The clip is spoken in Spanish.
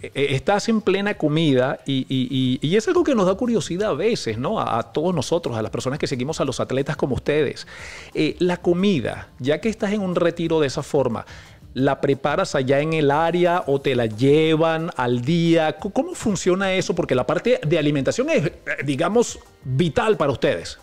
Eh, estás en plena comida y, es algo que nos da curiosidad a veces, ¿no? A, todos nosotros, a las personas que seguimos a los atletas como ustedes. Eh, la comida, ya que estás en un retiro de esa forma, ¿la preparas allá en el área o te la llevan al día? ¿Cómo funciona eso? Porque la parte de alimentación es, eh, digamos, vital para ustedes.